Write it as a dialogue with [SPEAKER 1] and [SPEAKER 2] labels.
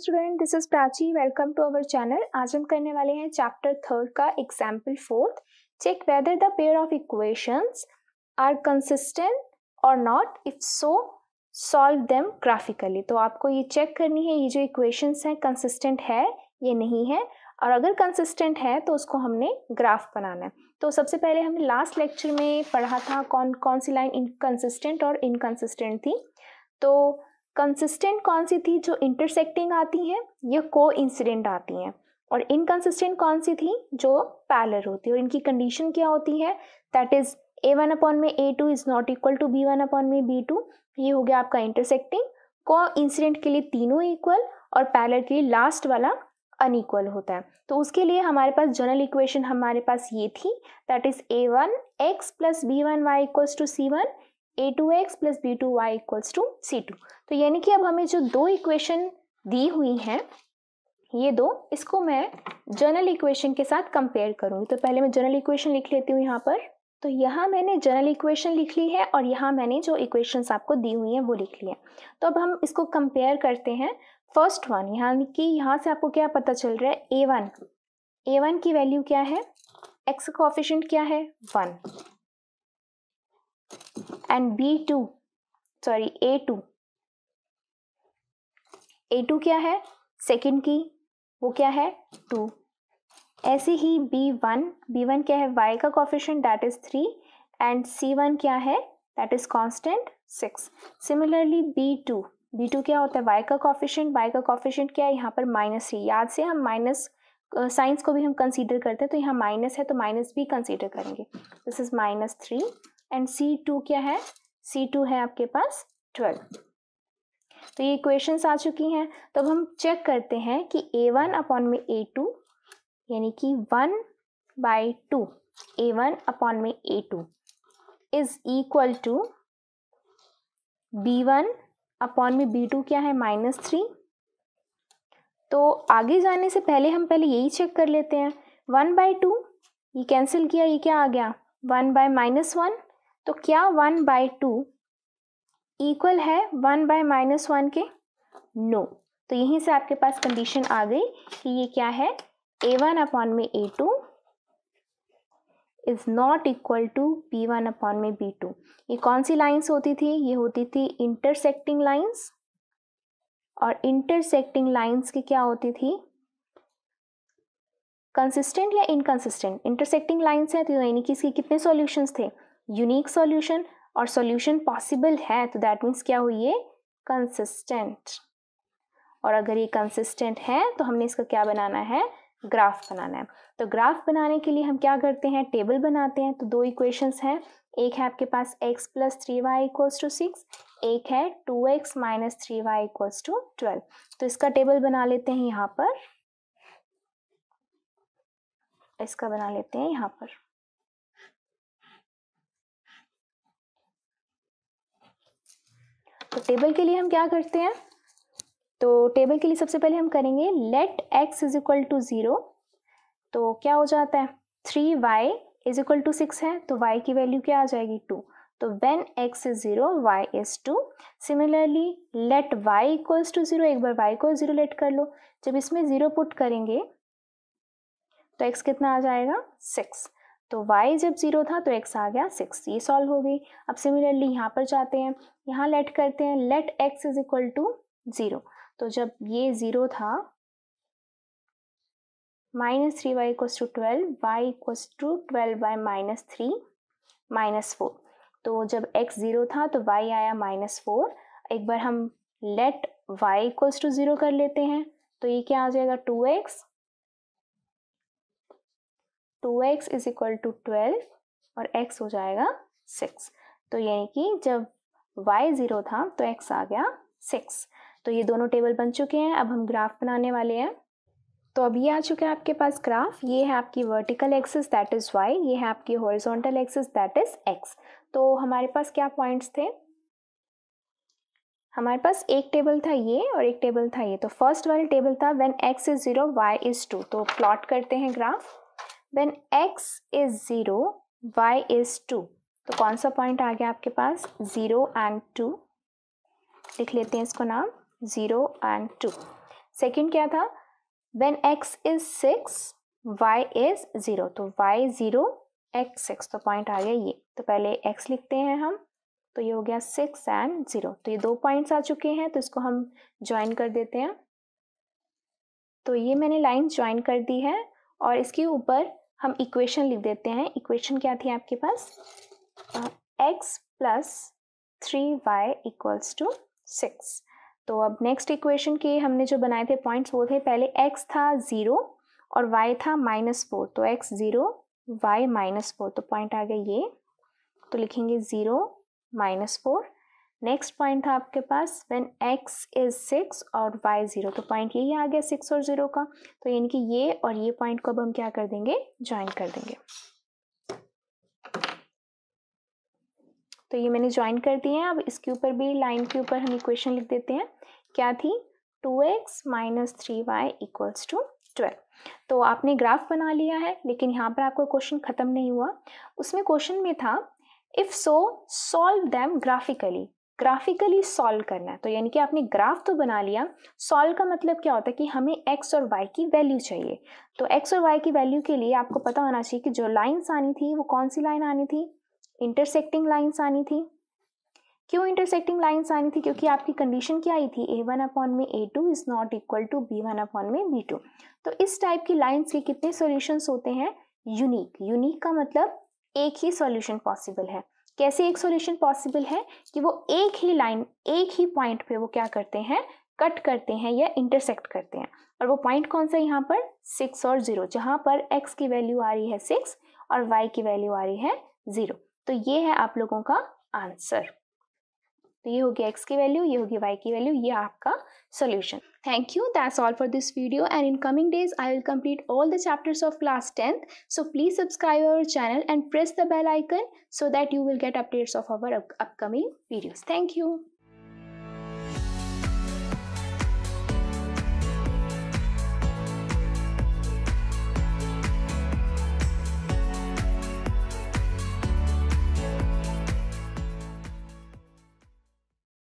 [SPEAKER 1] student this is Prachi welcome to our channel आज हम करने वाले हैं चैप्टर थर्ड का example fourth check whether the pair of equations are consistent और not if so solve them graphically तो आपको ये चेक करनी है ये जो इक्वेशंस हैं कंसिस्टेंट है ये नहीं है और अगर कंसिस्टेंट है तो उसको हमने ग्राफ बनाना है तो सबसे पहले हमने लास्ट लेक्चर में पढ़ा था कौन कौन सी लाइन इनकन्सिस्टेंट और इनकन्सिस्टेंट थी तो कंसिस्टेंट कौन सी थी जो इंटरसेक्टिंग आती हैं या को इंसिडेंट आती हैं और इनकन्सिस्टेंट कौन सी थी जो पैलर होती है और इनकी कंडीशन क्या होती है that is A one upon में A two is not equal to B one upon में बी टू ये हो गया आपका इंटरसेक्टिंग को इंसिडेंट के लिए तीनों इक्वल और पैलर के लिए लास्ट वाला अनइक्वल होता है तो उसके लिए हमारे पास जनरल इक्वेशन हमारे पास ये थी that is A one X plus B one Y equals to C one A two X plus B two Y equals to C two तो यानी कि अब हमें जो दो इक्वेशन दी हुई हैं ये दो इसको मैं जर्नल इक्वेशन के साथ कंपेयर करूँगी तो पहले मैं जर्नल इक्वेशन लिख लेती हूँ यहाँ पर तो यहाँ मैंने जर्नल इक्वेशन लिख ली है और यहाँ मैंने जो इक्वेशंस आपको दी हुई हैं वो लिख ली है तो अब हम इसको कंपेयर करते हैं फर्स्ट वन यानी कि यहाँ से आपको क्या पता चल रहा है ए वन ए वन की वैल्यू क्या है एक्स कॉफिशेंट क्या है one and B two sorry A two A two क्या है सेकेंड की वो क्या है टू ऐसे ही बी वन बी वन क्या है वाई का coefficient that is three and C one क्या है that is constant six similarly B two B two क्या होता है वाई का कॉफिशेंट वाई का कॉफिशेंट क्या है यहाँ पर माइनस थ्री याद से हम माइनस साइंस को भी हम कंसीडर करते हैं तो यहाँ माइनस है तो माइनस भी कंसीडर करेंगे this is minus three and C two क्या है सी टू है आपके पास ट्वेल्व तो ये इक्वेशंस आ चुकी हैं तो अब हम चेक करते हैं कि ए वन अपॉन में ए टू यानी कि one by two A one upon में A two is equal to B one upon में बी टू क्या है माइनस थ्री तो आगे जाने से पहले हम पहले यही चेक कर लेते हैं वन बाई टू ये कैंसिल किया ये क्या आ गया वन बाय माइनस वन तो क्या वन बाई टू इक्वल है वन बाय माइनस वन के नो तो यहीं से आपके पास कंडीशन आ गई कि ये क्या है ए वन अपॉन में A two is not equal to B one upon में बी टू ये कौन सी लाइंस होती थी ये होती थी इंटरसेक्टिंग लाइंस और इंटरसेक्टिंग लाइंस की क्या होती थी कंसिस्टेंट या इनकंसिस्टेंट इंटरसेक्टिंग लाइंस है तो यानी कि इसके कितने सॉल्यूशंस थे यूनिक सॉल्यूशन और सॉल्यूशन पॉसिबल है तो दैट मीन्स क्या हुई ये कंसिस्टेंट और अगर ये कंसिस्टेंट है तो हमने इसका क्या बनाना है ग्राफ बनाना है तो ग्राफ बनाने के लिए हम क्या करते हैं टेबल बनाते हैं तो दो इक्वेशंस हैं एक है आपके पास x plus three Y equals to six एक है two X minus three Y equals to twelve तो इसका टेबल बना लेते हैं यहाँ पर इसका बना लेते हैं यहाँ पर टेबल के लिए हम क्या करते हैं तो टेबल के लिए सबसे पहले हम करेंगे let X is equal to zero तो क्या हो जाता है three Y is equal to six है तो वाई की वैल्यू क्या आ जाएगी टू तो when X is zero y is two similarly let y equals to zero एक बार वाई को ज़ीरो लेट कर लो जब इसमें ज़ीरो पुट करेंगे तो एक्स कितना आ जाएगा सिक्स तो y जब जीरो था तो x आ गया सिक्स ये सॉल्व हो गई अब सिमिलरली यहाँ पर जाते हैं यहाँ लेट करते हैं let x is equal to zero तो जब ये ज़ीरो था minus three Y equal to twelve Y equals to twelve by minus three minus four तो जब x ज़ीरो था तो y आया माइनस फोर एक बार हम let y equal to zero कर लेते हैं तो ये क्या आ जाएगा two X two X is equal to twelve और x हो जाएगा सिक्स तो यानी कि जब y ज़ीरो था तो x आ गया सिक्स तो ये दोनों टेबल बन चुके हैं अब हम ग्राफ बनाने वाले हैं तो अब ये आ चुके हैं आपके पास ग्राफ ये है आपकी vertical axis that is y ये है आपकी horizontal axis that is x तो हमारे पास क्या पॉइंट्स थे हमारे पास एक टेबल था ये और एक टेबल था ये तो फर्स्ट वाले टेबल था when X is zero Y is two तो प्लॉट करते हैं graph when X is zero Y is two तो कौन सा पॉइंट आ गया आपके पास ज़ीरो एंड टू लिख लेते हैं इसको नाम ज़ीरो एंड टू सेकेंड क्या था when X is six Y is zero तो वाई ज़ीरो एक्स सिक्स तो पॉइंट आ गया ये तो पहले एक्स लिखते हैं हम तो ये हो गया सिक्स एंड ज़ीरो तो ये दो पॉइंट्स आ चुके हैं तो इसको हम ज्वाइन कर देते हैं तो ये मैंने लाइन ज्वाइन कर दी है और इसके ऊपर हम इक्वेशन लिख देते हैं इक्वेशन क्या थी आपके पास X plus three Y equals to six तो अब नेक्स्ट इक्वेशन के हमने जो बनाए थे पॉइंट्स वो थे पहले x था ज़ीरो और y था माइनस फोर तो x zero y minus four तो पॉइंट आ गया ये तो लिखेंगे zero minus four next point था आपके पास व्हेन एक्स इज सिक्स और वाई ज़ीरो तो पॉइंट यही आ गया सिक्स और ज़ीरो का तो यानी कि ये और ये पॉइंट को अब हम क्या कर देंगे ज्वाइन कर देंगे तो ये मैंने ज्वाइन कर दिए हैं अब इसके ऊपर भी लाइन के ऊपर हम इक्वेशन लिख देते हैं क्या थी two X minus three Y equals to twelve तो आपने ग्राफ बना लिया है लेकिन यहाँ पर आपका क्वेश्चन ख़त्म नहीं हुआ उसमें क्वेश्चन में था if so solve them graphically graphically solve करना है तो यानी कि आपने ग्राफ तो बना लिया सॉल्व का मतलब क्या होता है कि हमें एक्स और वाई की वैल्यू चाहिए तो एक्स और वाई की वैल्यू के लिए आपको पता होना चाहिए कि जो लाइन्स आनी थी वो कौन सी लाइन आनी थी इंटरसेक्टिंग लाइन्स आनी थी क्यों इंटरसेक्टिंग लाइन्स आनी थी क्योंकि आपकी कंडीशन क्या आई थी ए वन अपॉन में A two is not equal to B one upon में बी टू तो इस टाइप की लाइन्स के कितने सोल्यूशंस होते हैं यूनिक यूनिक का मतलब एक ही सॉल्यूशन पॉसिबल है कैसे एक सॉल्यूशन पॉसिबल है कि वो एक ही लाइन एक ही पॉइंट पे वो क्या करते हैं कट करते हैं या इंटरसेक्ट करते हैं और वो पॉइंट कौन सा यहाँ पर सिक्स और ज़ीरो जहाँ पर एक्स की वैल्यू आ रही है सिक्स और वाई की वैल्यू आ रही है ज़ीरो तो ये है आप लोगों का आंसर तो ये होगी एक्स की वैल्यू ये होगी वाई की वैल्यू ये आपका solution thank you that's all for this video and in coming days I will complete all the chapters of class tenth so please subscribe our channel and press the bell icon so that you will get updates of our upcoming videos thank you